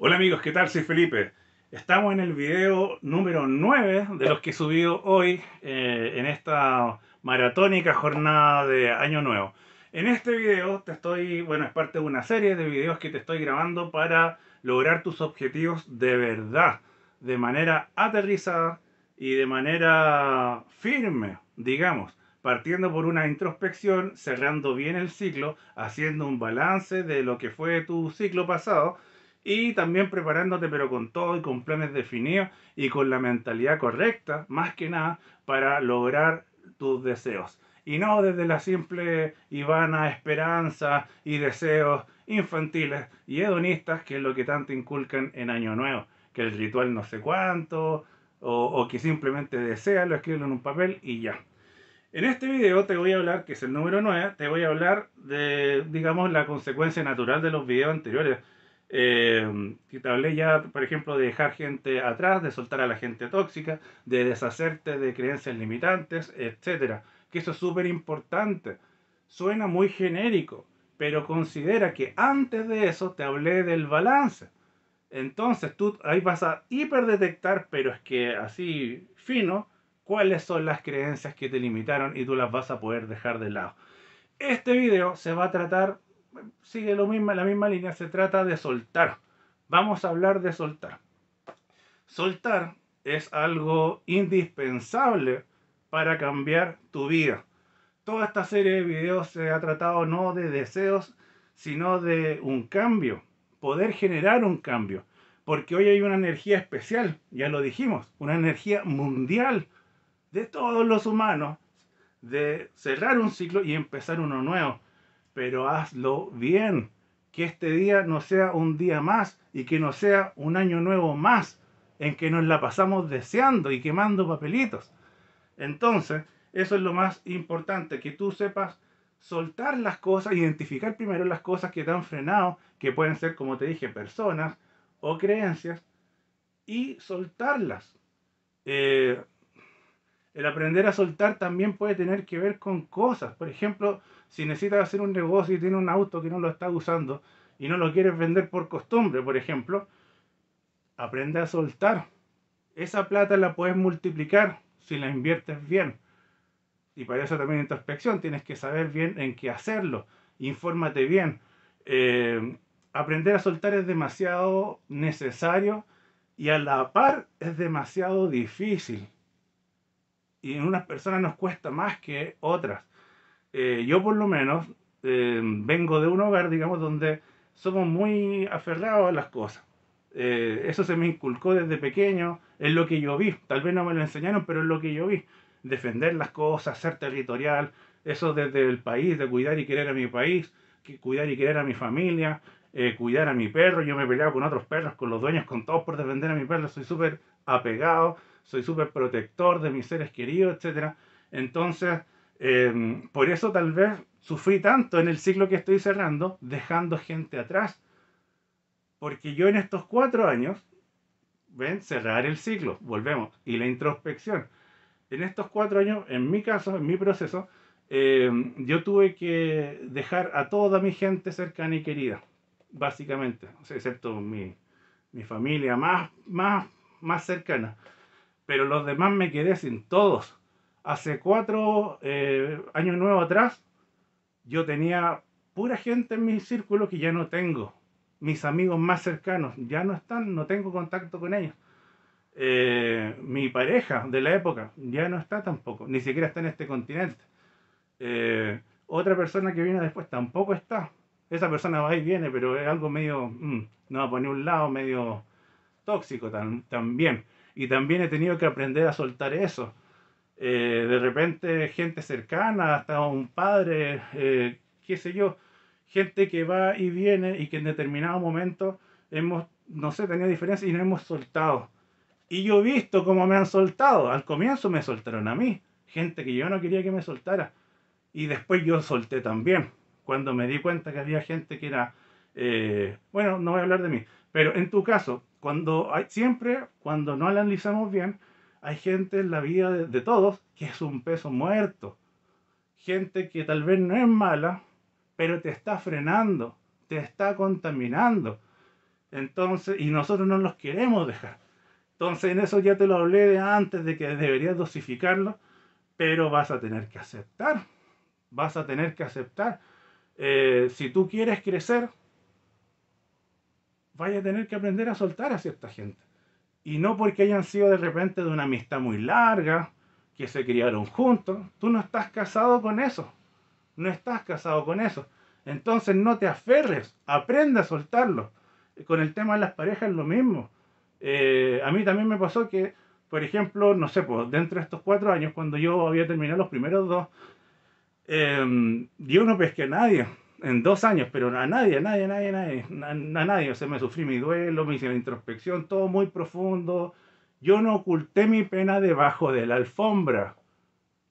Hola amigos, ¿qué tal? Soy Felipe. Estamos en el video número 9 de los que he subido hoy eh, en esta maratónica jornada de Año Nuevo. En este video te estoy, bueno, es parte de una serie de videos que te estoy grabando para lograr tus objetivos de verdad, de manera aterrizada y de manera firme, digamos, partiendo por una introspección, cerrando bien el ciclo, haciendo un balance de lo que fue tu ciclo pasado y también preparándote pero con todo y con planes definidos y con la mentalidad correcta, más que nada, para lograr tus deseos. Y no desde la simple y vana esperanza y deseos infantiles y hedonistas que es lo que tanto inculcan en Año Nuevo, que el ritual no sé cuánto, o, que simplemente desea lo escriben en un papel y ya. En este video te voy a hablar, que es el número 9, te voy a hablar de, digamos, la consecuencia natural de los videos anteriores eh, te hablé ya, por ejemplo, de dejar gente atrás, de soltar a la gente tóxica, de deshacerte de creencias limitantes, etcétera. Que eso es súper importante. Suena muy genérico, pero considera que antes de eso te hablé del balance. Entonces tú ahí vas a hiperdetectar, pero es que así fino, cuáles son las creencias que te limitaron y tú las vas a poder dejar de lado. Este video se va a tratar sigue lo mismo, la misma línea, se trata de soltar. Vamos a hablar de soltar. Soltar es algo indispensable para cambiar tu vida. Toda esta serie de videos se ha tratado no de deseos, sino de un cambio, poder generar un cambio. Porque hoy hay una energía especial, ya lo dijimos, una energía mundial de todos los humanos, de cerrar un ciclo y empezar uno nuevo pero hazlo bien. Que este día no sea un día más y que no sea un año nuevo más en que nos la pasamos deseando y quemando papelitos. Entonces, eso es lo más importante, que tú sepas soltar las cosas, identificar primero las cosas que te han frenado, que pueden ser, como te dije, personas o creencias, y soltarlas. Eh, el aprender a soltar también puede tener que ver con cosas. Por ejemplo, si necesitas hacer un negocio y tienes un auto que no lo estás usando y no lo quieres vender por costumbre, por ejemplo, aprende a soltar. Esa plata la puedes multiplicar si la inviertes bien. Y para eso también introspección, tienes que saber bien en qué hacerlo, infórmate bien. Eh, aprender a soltar es demasiado necesario y a la par es demasiado difícil. Y en unas personas nos cuesta más que otras. Eh, yo por lo menos eh, vengo de un hogar, digamos, donde somos muy aferrados a las cosas. Eh, eso se me inculcó desde pequeño, es lo que yo vi, tal vez no me lo enseñaron, pero es lo que yo vi. Defender las cosas, ser territorial, eso desde el país, de cuidar y querer a mi país, que cuidar y querer a mi familia, cuidar a mi perro, yo me peleado con otros perros, con los dueños, con todos por defender a mi perro, soy súper apegado, soy súper protector de mis seres queridos, etc. Entonces, eh, por eso tal vez sufrí tanto en el ciclo que estoy cerrando, dejando gente atrás. Porque yo en estos cuatro años, ven, cerrar el ciclo, volvemos, y la introspección. En estos cuatro años, en mi caso, en mi proceso, eh, yo tuve que dejar a toda mi gente cercana y querida, básicamente, excepto mi, mi familia más, más, más cercana. Pero los demás me quedé sin todos hace cuatro eh, años nuevos atrás, yo tenía pura gente en mi círculo que ya no tengo. Mis amigos más cercanos ya no están, no tengo contacto con ellos. Eh, mi pareja de la época ya no está tampoco, ni siquiera está en este continente. Eh, otra persona que viene después tampoco está. Esa persona va y viene, pero es algo medio, mm, no a poner un lado medio tóxico también. Y también he tenido que aprender a soltar eso. Eh, de repente gente cercana, hasta un padre, eh, qué sé yo, gente que va y viene y que en determinado momento hemos, no sé, tenía diferencia y nos hemos soltado. Y yo he visto cómo me han soltado. Al comienzo me soltaron a mí, gente que yo no quería que me soltara. Y después yo solté también, cuando me di cuenta que había gente que era, eh, bueno, no voy a hablar de mí, pero en tu caso, cuando hay, siempre, cuando no analizamos bien, hay gente en la vida de, todos que es un peso muerto. Gente que tal vez no es mala, pero te está frenando, te está contaminando. Entonces, y nosotros no los queremos dejar. Entonces, en eso ya te lo hablé de antes de que deberías dosificarlo, pero vas a tener que aceptar. Vas a tener que aceptar. Eh, si tú quieres crecer, vaya a tener que aprender a soltar a cierta gente. Y no porque hayan sido de repente de una amistad muy larga, que se criaron juntos. Tú no estás casado con eso. No estás casado con eso. Entonces no te aferres, aprende a soltarlo. Con el tema de las parejas es lo mismo. Eh, a mí también me pasó que, por ejemplo, no sé, pues, dentro de estos cuatro años, cuando yo había terminado los primeros dos, eh, yo no pesqué a nadie en dos años, pero a nadie, a nadie, a nadie, a nadie, a, nadie. O sea, me sufrí mi duelo, me hice la introspección, todo muy profundo. Yo no oculté mi pena debajo de la alfombra,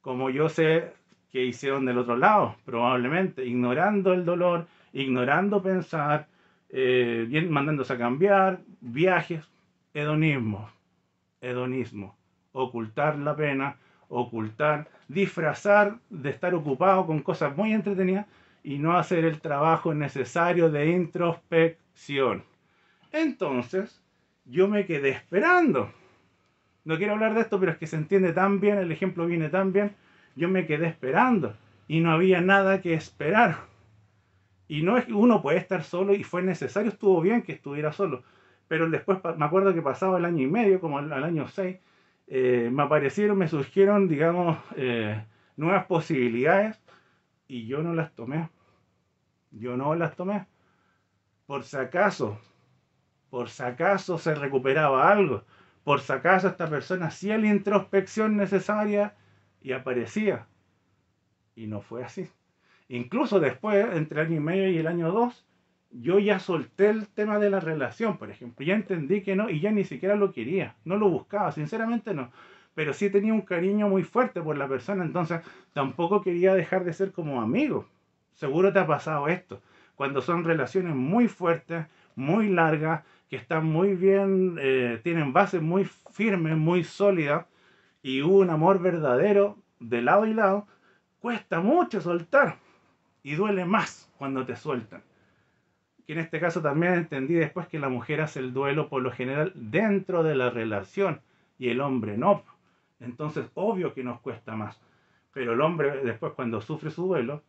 como yo sé que hicieron del otro lado, probablemente, ignorando el dolor, ignorando pensar, eh, mandándose a cambiar, viajes, hedonismo, hedonismo, ocultar la pena, ocultar, disfrazar de estar ocupado con cosas muy entretenidas y no hacer el trabajo necesario de introspección. Entonces, yo me quedé esperando. No quiero hablar de esto, pero es que se entiende tan bien, el ejemplo viene tan bien. Yo me quedé esperando y no había nada que esperar. Y no es que uno puede estar solo y fue necesario, estuvo bien que estuviera solo. Pero después me acuerdo que pasaba el año y medio, como al año 6, eh, me aparecieron, me surgieron, digamos, eh, nuevas posibilidades y yo no las tomé. Yo no las tomé. Por si acaso, por si acaso se recuperaba algo, por si acaso esta persona hacía la introspección necesaria y aparecía. Y no fue así. Incluso después, entre el año y medio y el año dos, yo ya solté el tema de la relación, por ejemplo. Ya entendí que no y ya ni siquiera lo quería. No lo buscaba, sinceramente no. Pero sí tenía un cariño muy fuerte por la persona, entonces tampoco quería dejar de ser como amigo. Seguro te ha pasado esto. Cuando son relaciones muy fuertes, muy largas, que están muy bien, eh, tienen bases muy firmes, muy sólidas, y un amor verdadero de lado y lado, cuesta mucho soltar y duele más cuando te sueltan. Que en este caso también entendí después que la mujer hace el duelo por lo general dentro de la relación y el hombre no. Entonces, obvio que nos cuesta más. Pero el hombre después cuando sufre su duelo,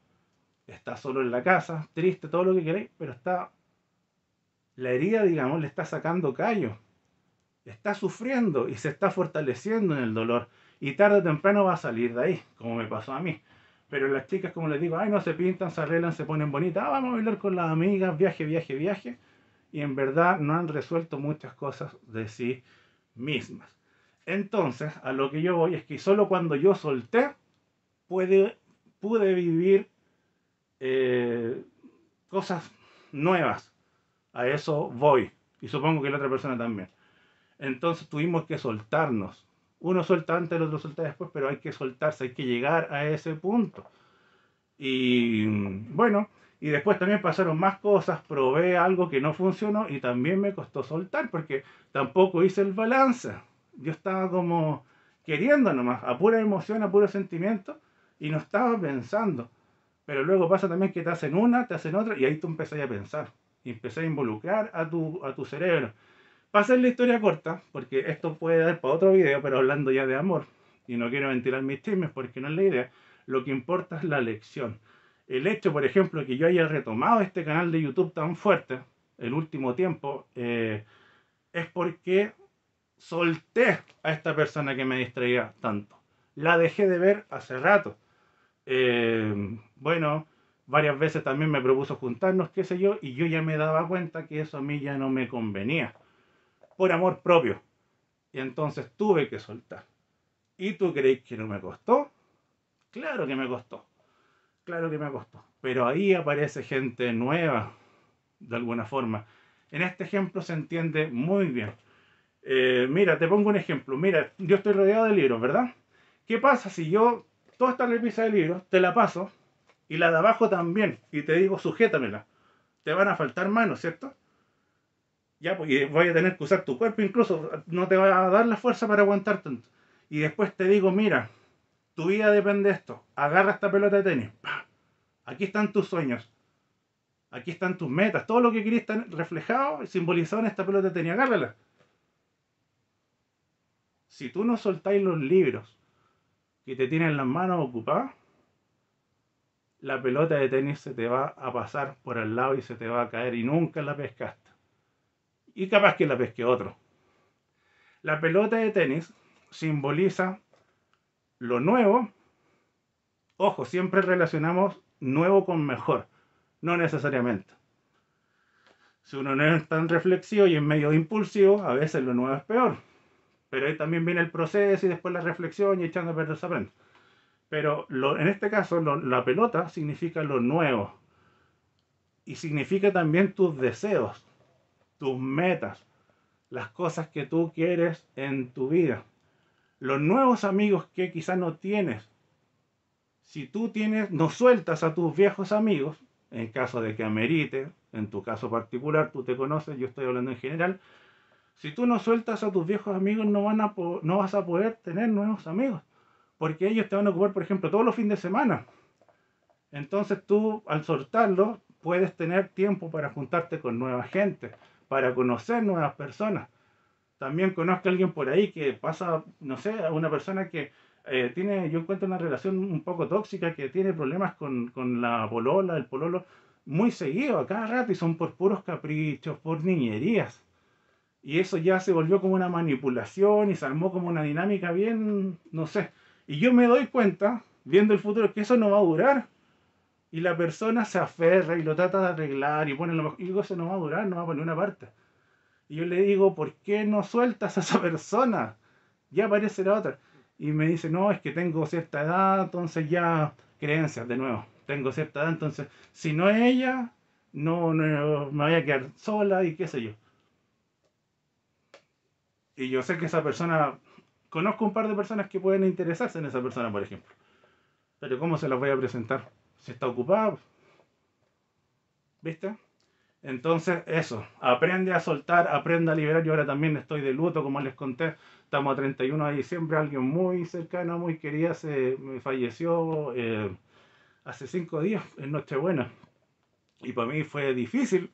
está solo en la casa, triste, todo lo que queréis, pero está. La herida, digamos, le está sacando callo. Está sufriendo y se está fortaleciendo en el dolor. Y tarde o temprano va a salir de ahí, como me pasó a mí. Pero las chicas, como les digo, ay, no se pintan, se arreglan, se ponen bonitas, ah, vamos a bailar con las amigas, viaje, viaje, viaje. Y en verdad no han resuelto muchas cosas de sí mismas. Entonces, a lo que yo voy es que solo cuando yo solté, puede, pude vivir eh, cosas nuevas. A eso voy. Y supongo que la otra persona también. Entonces tuvimos que soltarnos. Uno suelta antes, el otro suelta después, pero hay que soltarse, hay que llegar a ese punto. Y bueno, y después también pasaron más cosas, probé algo que no funcionó y también me costó soltar porque tampoco hice el balance. Yo estaba como queriendo nomás, a pura emoción, a puro sentimiento, y no estaba pensando. Pero luego pasa también que te hacen una, te hacen otra, y ahí tú empezás a pensar, y a involucrar a tu, a tu cerebro. Para hacer la historia corta, porque esto puede dar para otro video, pero hablando ya de amor, y no quiero ventilar mis chismes porque no es la idea, lo que importa es la lección. El hecho, por ejemplo, que yo haya retomado este canal de YouTube tan fuerte el último tiempo, eh, es porque solté a esta persona que me distraía tanto. La dejé de ver hace rato. Eh, bueno, varias veces también me propuso juntarnos, qué sé yo, y yo ya me daba cuenta que eso a mí ya no me convenía, por amor propio. Y entonces tuve que soltar. ¿Y tú crees que no me costó? Claro que me costó. Claro que me costó. Pero ahí aparece gente nueva, de alguna forma. En este ejemplo se entiende muy bien. Eh, mira, te pongo un ejemplo. Mira, yo estoy rodeado de libros, ¿verdad? ¿Qué pasa si yo, toda esta repisa de libros, te la paso y la de abajo también. Y te digo, sujétamela. Te van a faltar manos, ¿cierto? Ya, porque voy a tener que usar tu cuerpo, incluso no te va a dar la fuerza para aguantar tanto. Y después te digo, mira, tu vida depende de esto. Agarra esta pelota de tenis. Aquí están tus sueños. Aquí están tus metas. Todo lo que querías está reflejado y simbolizado en esta pelota de tenis. Agárrala. Si tú no soltáis los libros que te tienen las manos ocupadas, la pelota de tenis se te va a pasar por el lado y se te va a caer y nunca la pescaste. Y capaz que la pesque otro. La pelota de tenis simboliza lo nuevo. Ojo, siempre relacionamos nuevo con mejor, no necesariamente. Si uno no es tan reflexivo y es medio impulsivo, a veces lo nuevo es peor. Pero ahí también viene el proceso y después la reflexión y echando a perder esa pero lo, en este caso, la pelota significa lo nuevo. Y significa también tus deseos, tus metas, las cosas que tú quieres en tu vida. Los nuevos amigos que quizás no tienes. Si tú tienes, no sueltas a tus viejos amigos, en caso de que amerite, en tu caso particular, tú te conoces, yo estoy hablando en general, si tú no sueltas a tus viejos amigos no, van a no vas a poder tener nuevos amigos porque ellos te van a ocupar, por ejemplo, todos los fines de semana. Entonces tú, al soltarlo, puedes tener tiempo para juntarte con nueva gente, para conocer nuevas personas. También conozco a alguien por ahí que pasa, no sé, a una persona que eh, tiene, yo encuentro una relación un poco tóxica, que tiene problemas con, con la polola, el pololo, muy seguido, a cada rato, y son por puros caprichos, por niñerías. Y eso ya se volvió como una manipulación y se armó como una dinámica bien, no sé, y yo me doy cuenta, viendo el futuro, que eso no va a durar. Y la persona se aferra y lo trata de arreglar y pone lo mejor. Y digo, eso no va a durar, no va a poner una parte. Y yo le digo, ¿por qué no sueltas a esa persona? Ya aparece la otra. Y me dice, no, es que tengo cierta edad, entonces ya creencias, de nuevo, tengo cierta edad, entonces si no es ella, no, no me voy a quedar sola y qué sé yo. Y yo sé que esa persona conozco un par de personas que pueden interesarse en esa persona, por ejemplo. Pero ¿cómo se las voy a presentar? Si está ocupado ¿Viste? Entonces, eso, aprende a soltar, aprende a liberar. Yo ahora también estoy de luto, como les conté. Estamos a 31 de diciembre, alguien muy cercano, muy querido. se me falleció eh, hace cinco días, en Nochebuena. Y para mí fue difícil.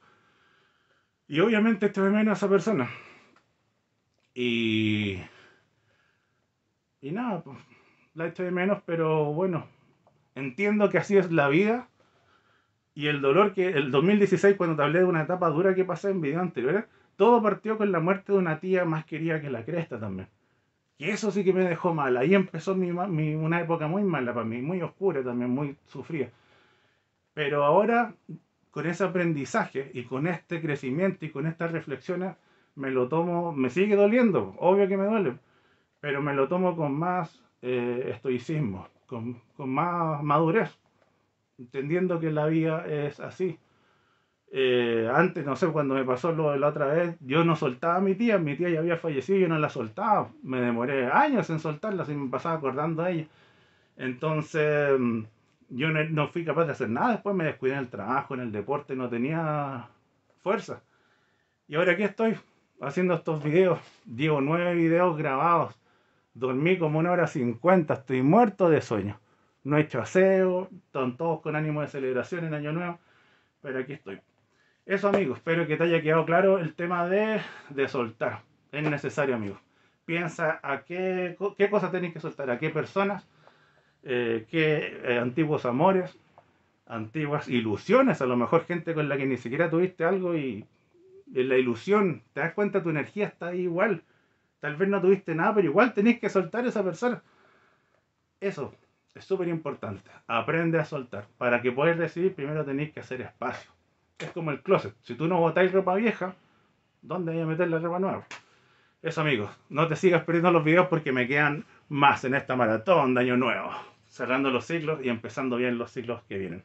Y obviamente estoy menos a esa persona. Y y nada, pues, la echo de menos, pero bueno, entiendo que así es la vida. Y el dolor que el 2016, cuando te hablé de una etapa dura que pasé en videos anterior todo partió con la muerte de una tía más querida que la cresta también. Y eso sí que me dejó mal. Ahí empezó mi, una época muy mala para mí, muy oscura también, muy sufría Pero ahora, con ese aprendizaje y con este crecimiento y con estas reflexiones, me lo tomo, me sigue doliendo, obvio que me duele, pero me lo tomo con más eh, estoicismo, con, con, más madurez, entendiendo que la vida es así. Eh, antes, no sé, cuando me pasó lo de la otra vez, yo no soltaba a mi tía, mi tía ya había fallecido, yo no la soltaba, me demoré años en soltarla, si me pasaba acordando a ella. Entonces, mm, yo no, fui capaz de hacer nada, después me descuidé en el trabajo, en el deporte, no tenía fuerza. Y ahora aquí estoy haciendo estos videos, llevo nueve videos grabados, Dormí como una hora cincuenta, estoy muerto de sueño. No he hecho aseo, están todos con ánimo de celebración en Año Nuevo, pero aquí estoy. Eso amigos, espero que te haya quedado claro el tema de, de soltar. Es necesario amigos. Piensa a qué, qué cosas tenéis que soltar, a qué personas, eh, qué eh, antiguos amores, antiguas ilusiones, a lo mejor gente con la que ni siquiera tuviste algo y en la ilusión, te das cuenta tu energía está igual Tal vez no tuviste nada, pero igual tenéis que soltar a esa persona. Eso es súper importante. Aprende a soltar. Para que podáis recibir, primero tenéis que hacer espacio. Es como el closet. Si tú no botáis ropa vieja, ¿dónde voy a meter la ropa nueva? Eso, amigos. No te sigas perdiendo los videos porque me quedan más en esta maratón de año nuevo. Cerrando los ciclos y empezando bien los ciclos que vienen.